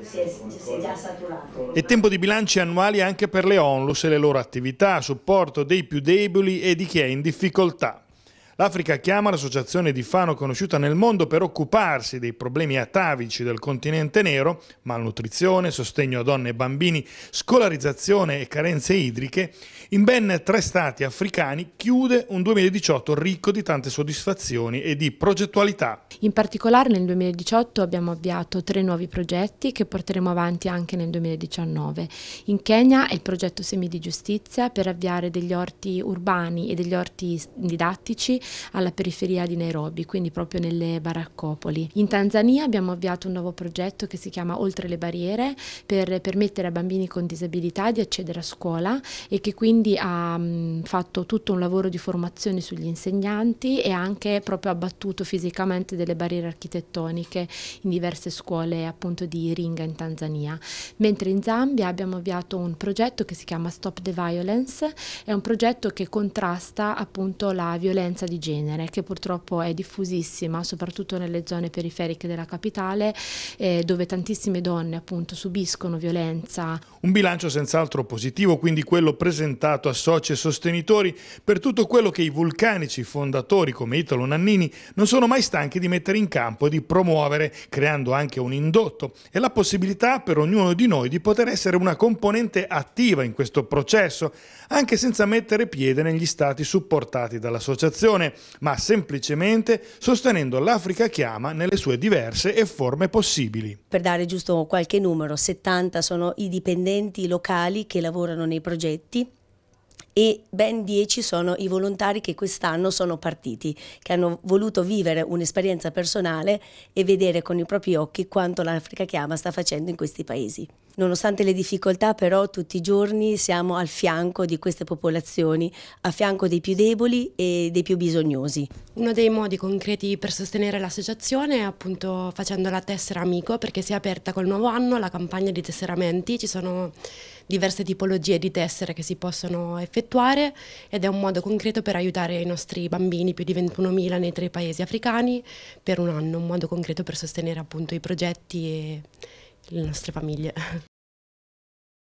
Si È tempo di bilanci annuali anche per le onlus e le loro attività a supporto dei più deboli e di chi è in difficoltà. L'Africa chiama l'associazione di Fano conosciuta nel mondo per occuparsi dei problemi atavici del continente nero, malnutrizione, sostegno a donne e bambini, scolarizzazione e carenze idriche, in ben tre stati africani chiude un 2018 ricco di tante soddisfazioni e di progettualità. In particolare nel 2018 abbiamo avviato tre nuovi progetti che porteremo avanti anche nel 2019. In Kenya è il progetto Semi di Giustizia per avviare degli orti urbani e degli orti didattici alla periferia di Nairobi, quindi proprio nelle baraccopoli. In Tanzania abbiamo avviato un nuovo progetto che si chiama Oltre le barriere per permettere a bambini con disabilità di accedere a scuola e che quindi ha mm, fatto tutto un lavoro di formazione sugli insegnanti e anche proprio abbattuto fisicamente delle barriere architettoniche in diverse scuole appunto di Iringa in Tanzania. Mentre in Zambia abbiamo avviato un progetto che si chiama Stop the Violence, è un progetto che contrasta appunto la violenza di genere che purtroppo è diffusissima soprattutto nelle zone periferiche della capitale eh, dove tantissime donne appunto subiscono violenza. Un bilancio senz'altro positivo quindi quello presentato a soci e sostenitori per tutto quello che i vulcanici fondatori come Italo Nannini non sono mai stanchi di mettere in campo e di promuovere creando anche un indotto e la possibilità per ognuno di noi di poter essere una componente attiva in questo processo anche senza mettere piede negli stati supportati dall'associazione migrazione, ma semplicemente sostenendo l'Africa chiama nelle sue diverse e forme possibili. Per dare giusto qualche numero, 70 sono i dipendenti locali che lavorano nei progetti e ben 10 sono i volontari che quest'anno sono partiti, che hanno voluto vivere un'esperienza personale e vedere con i propri occhi quanto l'Africa Chiama sta facendo in questi paesi. Nonostante le difficoltà però tutti i giorni siamo al fianco di queste popolazioni, a fianco dei più deboli e dei più bisognosi. Uno dei modi concreti per sostenere l'associazione è appunto facendo la tessera amico perché si è aperta col nuovo anno la campagna di tesseramenti, ci sono diverse tipologie di tessere che si possono effettuare ed è un modo concreto per aiutare i nostri bambini, più di 21.000 nei tre paesi africani, per un anno, un modo concreto per sostenere appunto i progetti e le nostre famiglie.